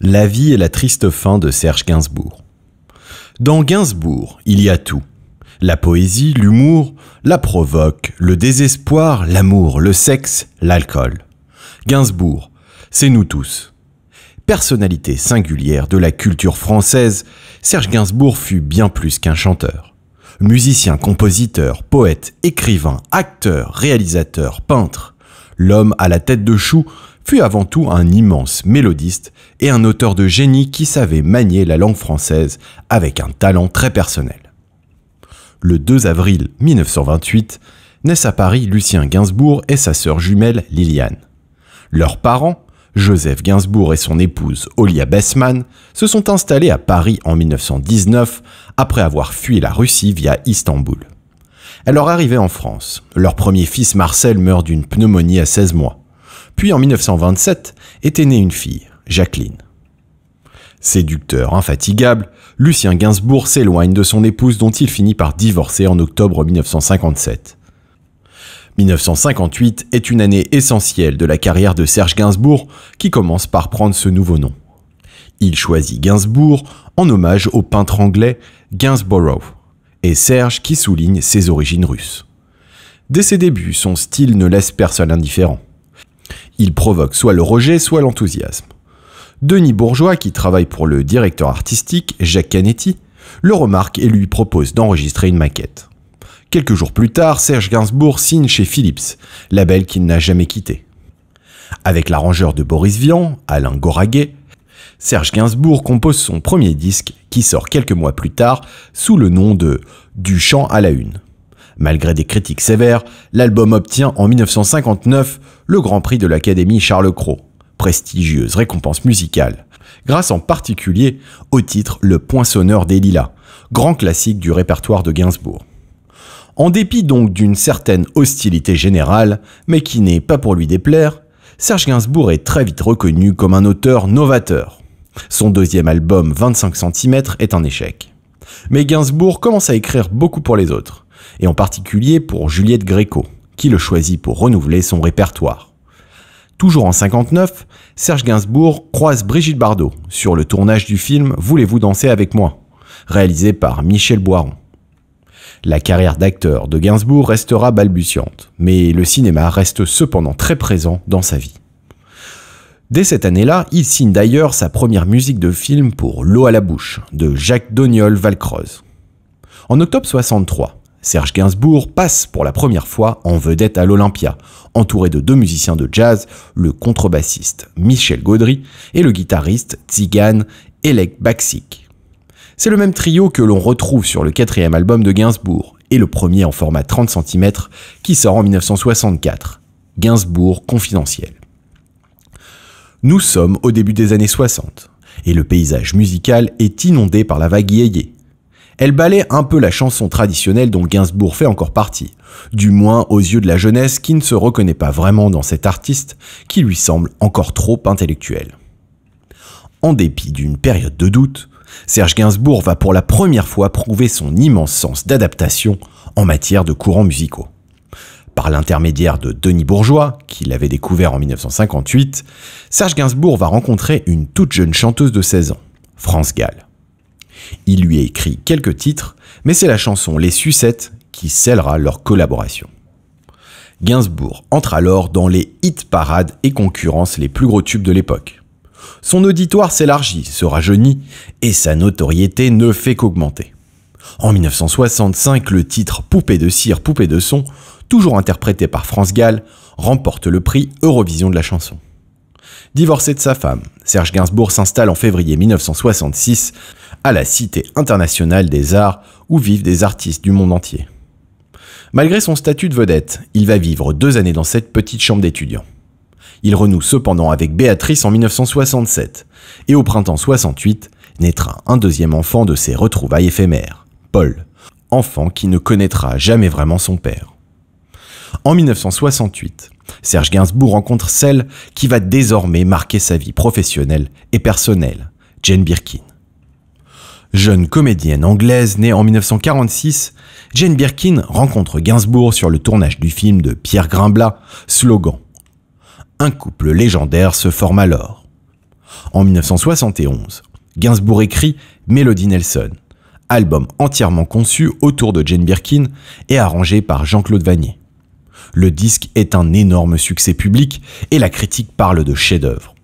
La vie et la triste fin de Serge Gainsbourg. Dans Gainsbourg, il y a tout. La poésie, l'humour, la provoque, le désespoir, l'amour, le sexe, l'alcool. Gainsbourg, c'est nous tous. Personnalité singulière de la culture française, Serge Gainsbourg fut bien plus qu'un chanteur. Musicien, compositeur, poète, écrivain, acteur, réalisateur, peintre, l'homme à la tête de chou fut avant tout un immense mélodiste et un auteur de génie qui savait manier la langue française avec un talent très personnel. Le 2 avril 1928, naissent à Paris Lucien Gainsbourg et sa sœur jumelle Liliane. Leurs parents, Joseph Gainsbourg et son épouse Olia Bessman, se sont installés à Paris en 1919 après avoir fui la Russie via Istanbul. alors leur en France, leur premier fils Marcel meurt d'une pneumonie à 16 mois. Puis en 1927 était née une fille, Jacqueline. Séducteur infatigable, Lucien Gainsbourg s'éloigne de son épouse dont il finit par divorcer en octobre 1957. 1958 est une année essentielle de la carrière de Serge Gainsbourg qui commence par prendre ce nouveau nom. Il choisit Gainsbourg en hommage au peintre anglais Gainsborough et Serge qui souligne ses origines russes. Dès ses débuts, son style ne laisse personne indifférent. Il provoque soit le rejet, soit l'enthousiasme. Denis Bourgeois, qui travaille pour le directeur artistique Jacques Canetti, le remarque et lui propose d'enregistrer une maquette. Quelques jours plus tard, Serge Gainsbourg signe chez Philips, label qu'il n'a jamais quitté. Avec l'arrangeur de Boris Vian, Alain Goraguet, Serge Gainsbourg compose son premier disque qui sort quelques mois plus tard sous le nom de Du chant à la une. Malgré des critiques sévères, l'album obtient en 1959 le Grand Prix de l'Académie Charles Cros, prestigieuse récompense musicale, grâce en particulier au titre Le Poinçonneur des Lilas, grand classique du répertoire de Gainsbourg. En dépit donc d'une certaine hostilité générale, mais qui n'est pas pour lui déplaire, Serge Gainsbourg est très vite reconnu comme un auteur novateur. Son deuxième album 25 cm est un échec. Mais Gainsbourg commence à écrire beaucoup pour les autres et en particulier pour Juliette Gréco, qui le choisit pour renouveler son répertoire. Toujours en 59, Serge Gainsbourg croise Brigitte Bardot sur le tournage du film Voulez-vous danser avec moi, réalisé par Michel Boiron. La carrière d'acteur de Gainsbourg restera balbutiante, mais le cinéma reste cependant très présent dans sa vie. Dès cette année-là, il signe d'ailleurs sa première musique de film pour L'eau à la bouche de Jacques Doniol Valcroze. En octobre 63, Serge Gainsbourg passe pour la première fois en vedette à l'Olympia, entouré de deux musiciens de jazz, le contrebassiste Michel Gaudry et le guitariste Tzigan Elek Baksik. C'est le même trio que l'on retrouve sur le quatrième album de Gainsbourg, et le premier en format 30 cm qui sort en 1964, Gainsbourg confidentiel. Nous sommes au début des années 60, et le paysage musical est inondé par la vague yéyé, elle balaie un peu la chanson traditionnelle dont Gainsbourg fait encore partie, du moins aux yeux de la jeunesse qui ne se reconnaît pas vraiment dans cet artiste qui lui semble encore trop intellectuel. En dépit d'une période de doute, Serge Gainsbourg va pour la première fois prouver son immense sens d'adaptation en matière de courants musicaux. Par l'intermédiaire de Denis Bourgeois, qui l'avait découvert en 1958, Serge Gainsbourg va rencontrer une toute jeune chanteuse de 16 ans, France Gall. Il lui a écrit quelques titres, mais c'est la chanson Les Sucettes qui scellera leur collaboration. Gainsbourg entre alors dans les hit parades et concurrence les plus gros tubes de l'époque. Son auditoire s'élargit, se rajeunit, et sa notoriété ne fait qu'augmenter. En 1965, le titre Poupée de cire, poupée de son, toujours interprété par France Gall, remporte le prix Eurovision de la chanson. Divorcé de sa femme, Serge Gainsbourg s'installe en février 1966 à la Cité internationale des arts où vivent des artistes du monde entier. Malgré son statut de vedette, il va vivre deux années dans cette petite chambre d'étudiants. Il renoue cependant avec Béatrice en 1967, et au printemps 68 naîtra un deuxième enfant de ses retrouvailles éphémères, Paul, enfant qui ne connaîtra jamais vraiment son père. En 1968, Serge Gainsbourg rencontre celle qui va désormais marquer sa vie professionnelle et personnelle, Jane Birkin. Jeune comédienne anglaise née en 1946, Jane Birkin rencontre Gainsbourg sur le tournage du film de Pierre Grimblat, Slogan. Un couple légendaire se forme alors. En 1971, Gainsbourg écrit Melody Nelson, album entièrement conçu autour de Jane Birkin et arrangé par Jean-Claude Vanier. Le disque est un énorme succès public et la critique parle de chef-d'œuvre.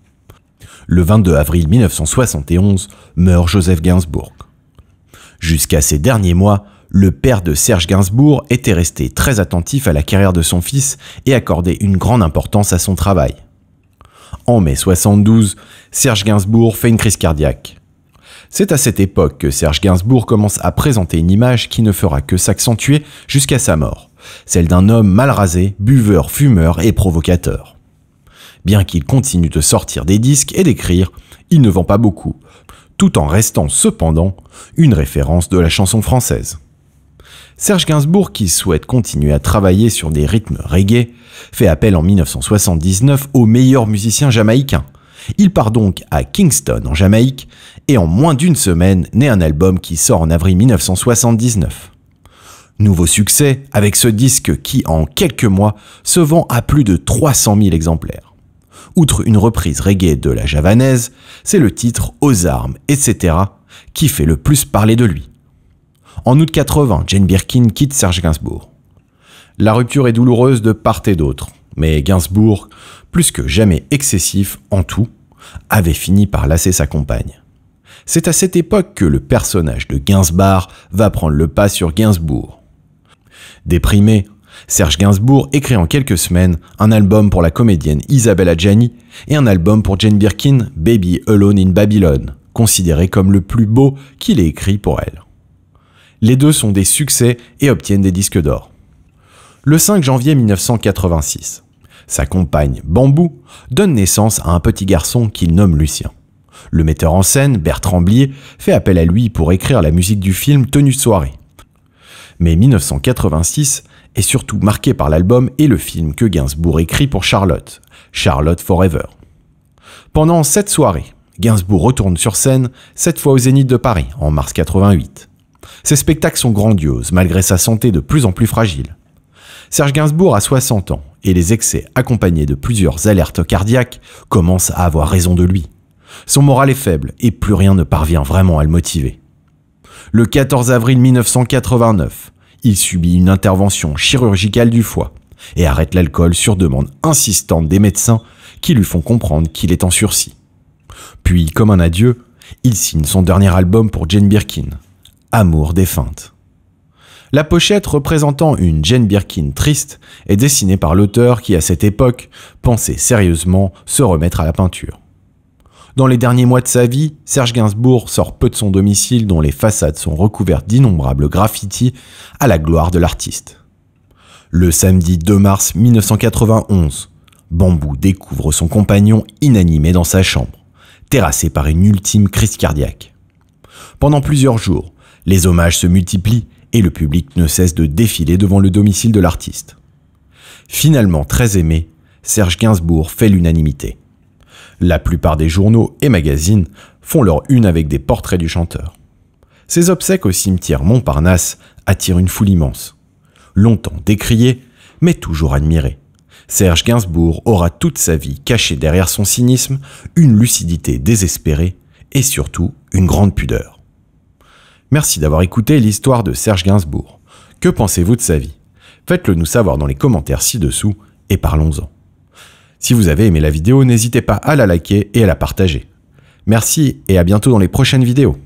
Le 22 avril 1971 meurt Joseph Gainsbourg. Jusqu'à ces derniers mois, le père de Serge Gainsbourg était resté très attentif à la carrière de son fils et accordait une grande importance à son travail. En mai 72, Serge Gainsbourg fait une crise cardiaque. C'est à cette époque que Serge Gainsbourg commence à présenter une image qui ne fera que s'accentuer jusqu'à sa mort celle d'un homme mal rasé, buveur, fumeur et provocateur. Bien qu'il continue de sortir des disques et d'écrire, il ne vend pas beaucoup, tout en restant cependant une référence de la chanson française. Serge Gainsbourg, qui souhaite continuer à travailler sur des rythmes reggae, fait appel en 1979 aux meilleurs musiciens jamaïcains. Il part donc à Kingston, en Jamaïque, et en moins d'une semaine naît un album qui sort en avril 1979. Nouveau succès avec ce disque qui, en quelques mois, se vend à plus de 300 000 exemplaires. Outre une reprise reggae de la javanaise, c'est le titre Aux armes, etc. qui fait le plus parler de lui. En août 80, Jane Birkin quitte Serge Gainsbourg. La rupture est douloureuse de part et d'autre, mais Gainsbourg, plus que jamais excessif en tout, avait fini par lasser sa compagne. C'est à cette époque que le personnage de Gainsbar va prendre le pas sur Gainsbourg. Déprimé, Serge Gainsbourg écrit en quelques semaines un album pour la comédienne Isabella Gianni et un album pour Jane Birkin, Baby Alone in Babylon, considéré comme le plus beau qu'il ait écrit pour elle. Les deux sont des succès et obtiennent des disques d'or. Le 5 janvier 1986, sa compagne Bambou donne naissance à un petit garçon qu'il nomme Lucien. Le metteur en scène, Bertrand Blier, fait appel à lui pour écrire la musique du film Tenue de soirée mais 1986 est surtout marqué par l'album et le film que Gainsbourg écrit pour Charlotte, Charlotte Forever. Pendant cette soirée, Gainsbourg retourne sur scène, cette fois au Zénith de Paris, en mars 88. Ses spectacles sont grandioses, malgré sa santé de plus en plus fragile. Serge Gainsbourg a 60 ans, et les excès accompagnés de plusieurs alertes cardiaques commencent à avoir raison de lui. Son moral est faible, et plus rien ne parvient vraiment à le motiver. Le 14 avril 1989, il subit une intervention chirurgicale du foie et arrête l'alcool sur demande insistante des médecins qui lui font comprendre qu'il est en sursis. Puis, comme un adieu, il signe son dernier album pour Jane Birkin, Amour défunte. La pochette représentant une Jane Birkin triste est dessinée par l'auteur qui, à cette époque, pensait sérieusement se remettre à la peinture. Dans les derniers mois de sa vie, Serge Gainsbourg sort peu de son domicile dont les façades sont recouvertes d'innombrables graffitis à la gloire de l'artiste. Le samedi 2 mars 1991, Bambou découvre son compagnon inanimé dans sa chambre, terrassé par une ultime crise cardiaque. Pendant plusieurs jours, les hommages se multiplient et le public ne cesse de défiler devant le domicile de l'artiste. Finalement très aimé, Serge Gainsbourg fait l'unanimité. La plupart des journaux et magazines font leur une avec des portraits du chanteur. Ses obsèques au cimetière Montparnasse attirent une foule immense. Longtemps décrié, mais toujours admiré. Serge Gainsbourg aura toute sa vie caché derrière son cynisme une lucidité désespérée et surtout une grande pudeur. Merci d'avoir écouté l'histoire de Serge Gainsbourg. Que pensez-vous de sa vie Faites-le nous savoir dans les commentaires ci-dessous et parlons-en. Si vous avez aimé la vidéo, n'hésitez pas à la liker et à la partager. Merci et à bientôt dans les prochaines vidéos.